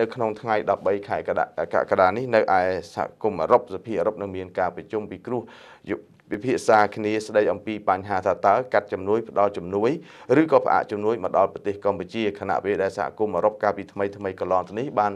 នៅក្នុងថ្ងៃ13ខែកក្កដានេះនៅឯសហគមន៍អឺរ៉ុបសភាអឺរ៉ុបនឹងមានការប្រជុំពិគ្រោះវិភាសាគ្នាស្ដីអំពីបញ្ហាថាតើកាត់ជំនួយផ្ដល់ជំនួយឬក៏ផ្អាកជំនួយមកដល់ប្រទេសកម្ពុជាខណៈពេលដែលសហគមន៍អឺរ៉ុបកាលពីថ្មីថ្មីកន្លងទៅនេះបាន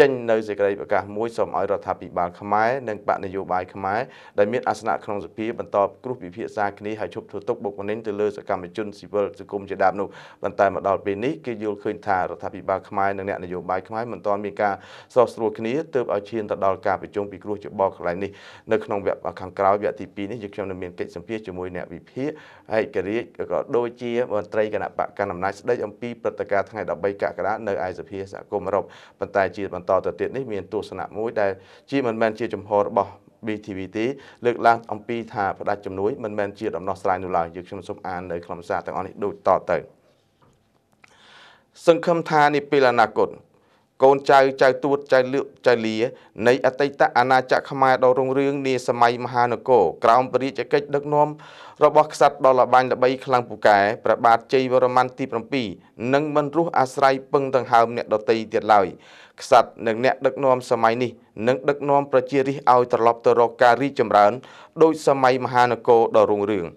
ចេញនៅសេចក្តីប្រកាសមួយសូមឲ្យរដ្ឋាភិបាលខ្មែរនិងបកនយោបាយខ្មែរដែលមានអាសនៈក្នុងសភាបន្តគ្រោះពិភាក្សាគ្នាឲ្យឈប់ធ្វើទុកបុកម្នេញទៅលើសកម្មជនស៊ីវិលសង្គមជាដើមនោះប៉ុន្តែមកដល់ពេលនេះគេយល់ឃើញថារដ្ឋាភិបាលខ្មែរនិងអ្នកនយោបាយខ្មែរមិនទាន់មានការសោះស្រួលគ្នាទើបឲ្យឈានទៅដល់ការប្រជុំពិគ្រោះច្បោកកន្លែងនេះនៅក្នុងវគ្គខាងក្រោយវគ្គទី2នេះយើងខ្ញុំនឹងមានកិច្ចសម្ភាសជាមួយអ្នកវិភាគឯករាជ្យក៏ដូចជាមន្ត្រីគណៈបកកណ្ដាលអំណាចស្ដីអំពីព្រឹត្តិការណ៍ថ្ងៃ13កក្កដានៅឯសភាសហគមន៍អឺរ៉ុបប៉ុន្តែជាបន្តបន្តទៅទៀតនេះមានទស្សនៈមួយដែលជាមិនមែនជាចំហរបស់ BTV ទេលើកឡើង អំពីថាផ្ដាច់ជំនួយមិនមែនជា ដំណោះស្រាយនោះឡើយយើងខ្ញុំសូមអាននៅខ្លឹមសារទាំងអស់នេះដូចតទៅសង្ឃឹមថានេះពេលអនាគតកូនចៅចៅទួតចៅលឿកចៅលានៃអតីតអាណាចក្រខ្មែរដ៏រុងរឿងនាសម័យមហានគរក្រោមព្រះរាជកិច្ចដឹកនាំរបស់ក្សត្រដ៏ល្បាញល្បីខ្លាំងពូកែព្រះបាទជ័យវរ្ម័នទី7និងមិនរស់អាស្រ័យពឹងដង្ហើមអ្នកដតីទៀតឡើយក្សត្រនិងអ្នកដឹកនាំសម័យនេះនឹងដឹកនាំប្រជារាស្ត្រឲ្យត្រឡប់ទៅរកការរីកចម្រើនដោយសម័យមហានគរដ៏រុងរឿង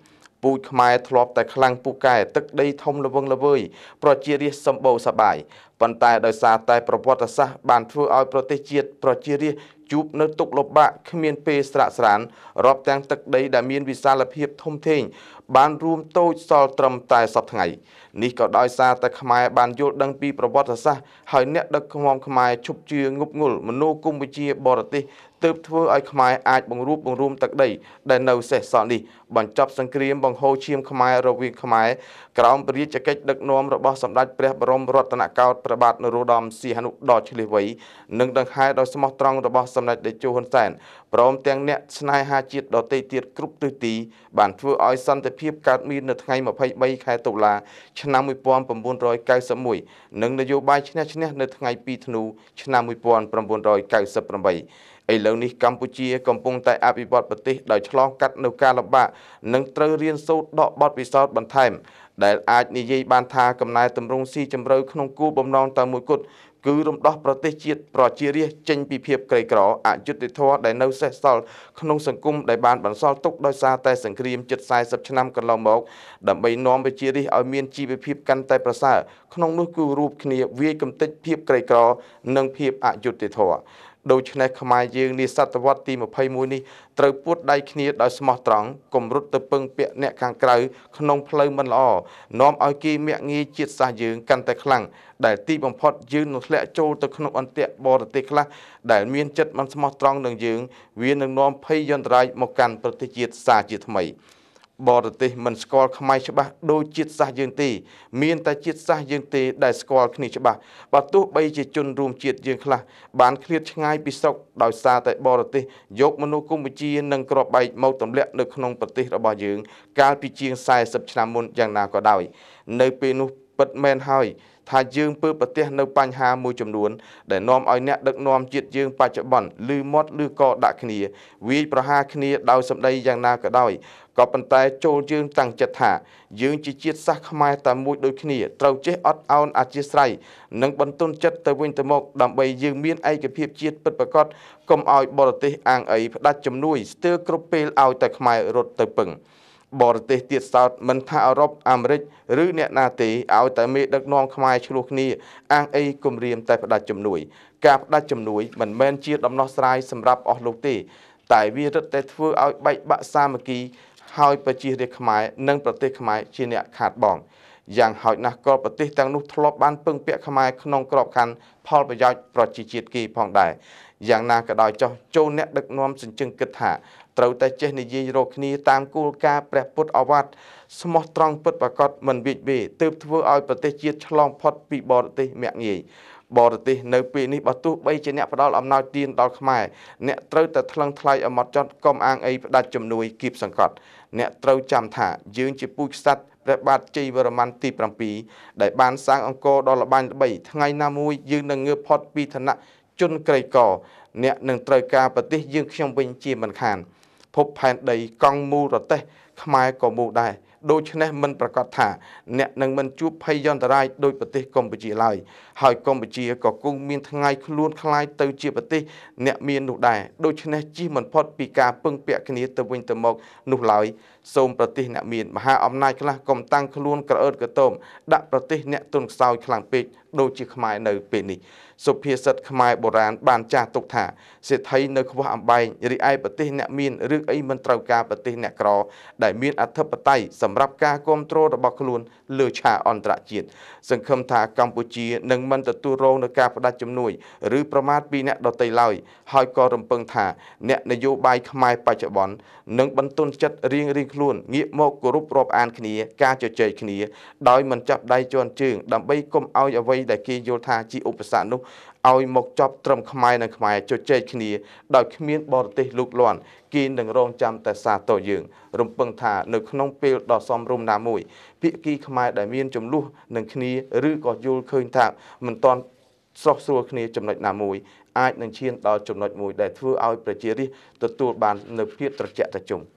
ពូជខ្មែរធ្លាប់តែខ្លាំងពូកែទឹកដីធំល្វឹងល្វើយ ប្រជារាស្ត្រសម្បូរសបាយប៉ុន្តែដោយសារតែប្រវត្តិសាស្ត្របានធ្វើឲ្យប្រទេសជាតិប្រជារាស្ត្រជួបនៅទុកលំបាកគ្មានពេលស្រាកស្រានរាប់ទាំងទឹកដីដែលមានវិសាលភាព ធំធេងបានរួមតូច សល់ត្រឹមតែសប្តាហ៍ថ្ងៃនេះក៏ដោយសារតែខ្មែរបានយល់ដឹងពីប្រវត្តិសាស្ត្រហើយអ្នកដឹកនាំខ្មែរឈប់ជឿងប់ងល់មនោគមវិជ្ជាបរទេសទើបធ្វើឲ្យខ្មែរអាចបង្រួបបង្រួមទឹកដី ដែលនៅសេសសល់នេះបញ្ចប់សង្គ្រាមបង្ហូរឈាមខ្មែររវាងខ្មែរក្រោមព្រះរាជកិច្ចដឹកនាំរបស់សម្ដេចព្រះបរមរតនកោដ្ឋព្រះបាទនរោត្តមសីហនុដ៏ឆ្លៀសវៃនិងដង្ហែដោយស្មោះត្រង់របស់សម្ដេចតេជោហ៊ុនសែនព្រមទាំងអ្នកស្នេហាជាតិដទៃទៀតគ្រប់ទិសទីបានធ្វើឲ្យសន្តិភាពកើតមាននៅថ្ងៃ23ខែតុលាឆ្នាំ1991និងនយោបាយឈ្នះឈ្នះនៅថ្ងៃ2ធ្នូឆ្នាំ1998ឥឡូវនេះកម្ពុជា កំពុងតែអភិវឌ្ឍប្រទេសដោយឆ្លងកាត់នូវការលំបាកនិងត្រូវរៀនសូត្រដកបទពិសោធន៍បន្ថែមដែលអាចនិយាយបានថាកំណែតម្រង់ស៊ីជ្រៅក្នុងគូបំណងតែមួយគត់គឺរំដោះប្រទេសជាតិប្រជារាស្ត្រចេញពីភាពក្រីក្រអយុត្តិធម៌ដែលនៅសេសសល់ក្នុងសង្គមដែលបានបន្សល់ទុកដោយសារតែសង្គ្រាមជិត40ឆ្នាំកន្លងមកដើម្បីនាំប្រជារាស្ត្រឲ្យមានជីវភាពកាន់តែប្រសើរក្នុងនោះគឺរូបគ្នាវាយកំទេចភាពក្រីក្រនិងភាពអយុត្តិធម៌ដូច្នេះខ្មែរយើងនាសតវត្សទី21នេះត្រូវពួតដៃគ្នាដោយស្មោះត្រង់កុំរត់ទៅពឹងពាក់អ្នកខាងក្រៅ ក្នុងផ្លូវមិនល្អនាំឲ្យគេមាក់ងាយជាតិសាសន៍យើងកាន់តែខ្លាំងដែលទីបំផុតយើងនឹងធ្លាក់ចូលទៅក្នុងអន្ទាក់បរទេសខ្លះដែលមានចិត្តមិនស្មោះត្រង់នឹងយើងវានឹងនាំភ័យយន្តរាយមកកាន់ប្រទេសជាតិសាជាថ្មីបរទេសមិនស្គាល់ខ្មែរច្បាស់ដូចជាតិសាសយើងទេមានតែជាតិសាសយើងទេដែលស្គាល់គ្នាច្បាស់បើទោះបីជាជនរួមជាតិយើងខ្លះបានឃ្លាតឆ្ងាយពីស្រុកដោយសារតែបរទេសយកមនុស្សកម្ពុជានិងក្របបែកមកទម្លាក់នៅក្នុងប្រទេសរបស់យើងកាលពីជាង40ឆ្នាំមុនយ៉ាងណាក៏ដោយនៅពេលនោះពិតមែនហើយថាយើងពើប្រទេសនៅបញ្ហាមួយចំនួនដែលនាំឲ្យអ្នកដឹកនាំជាតិយើង បច្ចុប្បន្នលឺមាត់ឬក៏ដាក់គ្នាវាយប្រហារគ្នាដោយសម្ដីយ៉ាងណាក៏ដោយ ក៏ប៉ុន្តែ ចូលយើងតាំងចិត្តថាយើងជាជាតិសាសខ្មែរតែមួយដូចគ្នា ត្រូវចេះអត់អោនអធិស្ស្រ័យនិងបន្ទន់ចិត្តទៅវិញទៅមក ដើម្បីយើងមានឯកភាពជាតិពិតប្រាកដកុំឲ្យ បរទេសអាងអីផ្ដាច់ជំនួយស្ទើរគ្រប់ពេលឲ្យតែខ្មែររត់ទៅពឹង។បរទេសទៀតសោតមិនថាអឺរ៉ុបអាមេរិកឬអ្នកណាទេឲ្យតែមេដឹកនាំខ្មែរឆ្លោះគ្នាអះអីគំរាម តែផ្ដាច់ជំនួយ ការផ្ដាច់ជំនួយ មិនមែនជាដំណោះស្រាយសម្រាប់អស់លោកទេតែវារឹតតែធ្វើឲ្យបែកបាក់សាមគ្គីហើយប្រជារាស្ត្រខ្មែរនិងប្រទេសខ្មែរជាអ្នកខាតបង់។យ៉ាងហោចណាស់ក៏ប្រទេសទាំងនោះធ្លាប់បានពឹងពាក់ខ្មែរក្នុងក្របខ័ណ្ឌផលប្រយោជន៍ប្រជាជាតិគេផងដែរយ៉ាងណាក៏ដោយចោះចូលអ្នកដឹកនាំសញ្ជឹងគិតថាត្រូវតែចេះនិយាយរកគ្នាតាមគោលការណ៍ព្រះពុទ្ធអវត្តស្មោះត្រង់ពិតប្រាកដមិនវិជ្ជវេទើបធ្វើឲ្យប្រទេសជាតិឆ្លងផុតពីបរទេសមាក់ងាយបរទេសនៅពេលនេះបើទោះបីជាអ្នកផ្ដាល់អំណោយទានដល់ខ្មែរអ្នកត្រូវតែថ្លឹងថ្លែងអមត់ចត់កុំអាងអីផ្ដាច់ជំនួយគៀបសង្កត់អ្នកត្រូវចាំថាយើងជាពូជសัตว์ព្រះបាទជ័យវរ្ម័នទី7ដែលបានសាងអង្គរដល់ល្បាញល្បីថ្ងៃណាមួយយើងនឹងងើបផុត ពីឋានៈជនក្រីក្រអ្នកនឹងត្រូវការប្រទេសយើងខ្ញុំវិញជាមិនខាន ភពផែនដីកង់មូលរទេស ខ្មែរក៏មូលដែរដូច្នេះមិនប្រកាសថាអ្នកនឹងមិនជួបភ័យយន្តរាយដោយប្រទេសកម្ពុជាឡើយហើយកម្ពុជាក៏គង់មានថ្ងៃខ្លួនคล้ายទៅជាប្រទេសអ្នកមាននោះដែរដូច្នេះជិះមិនផុតពីការពឹងពាក់គ្នាទៅវិញទៅមកនោះឡើយសូមប្រទេសអ្នកមានមហាអំណាចខ្លះកុំតាំងខ្លួនក្រអឺតក្រទមដាក់ប្រទេសអ្នកទុនខ្សោយខ្លាំងពេកដូចជាខ្មែរនៅពេលនេះសុភាសិតខ្មែរបុរាណបានចាស់ទុកថាសេដ្ឋីនៅខ្វះអំបែងរីឯប្រទេសអ្នកមានឬអីមិនត្រូវការប្រទេសអ្នកក្រដែលមានអធិបតេយ្យសម្រាប់ការគ្រប់គ្រងរបស់ខ្លួនលើឆាកអន្តរជាតិសង្ឃឹមថាកម្ពុជានឹងមិនទទួលរងនឹងការផ្ដាច់ជំនួយឬប្រមាថពីអ្នកដទៃឡើយហើយក៏រំពឹងថាអ្នកនយោបាយខ្មែរបច្ចុប្បន្ននឹងបន្តទុនចិត្តរៀងរៀងខ្លួនងាកមកគោរពរាប់អានគ្នាការជជែកគ្នាដោយមិនចាប់ដៃជន់ជើងដើម្បីកុំឲ្យអ្វីដែលគេយល់ថាជាឧបសគ្គនោះឲ្យមកចប់ត្រឹមខ្មែរនិងខ្មែរជជែកគ្នាដោយគ្មាន បរទេសលូកលាន់គេនឹងរងចាំតែសាទរយើង រំពឹងថានៅក្នុងពេលដ៏សមរម្យណាមួយភាគីខ្មែរដែលមានចំនួននឹងគ្នាឬក៏យល់ឃើញថាមិនតាន់ស្រស់ស្រួលគ្នាចំណុចណាមួយអាចនឹងឈានដល់ចំណុចមួយ ដែលធ្វើឲ្យប្រជារាស្ត្រទទួលបាននៅភាពត្រជាក់ត្រជុំ។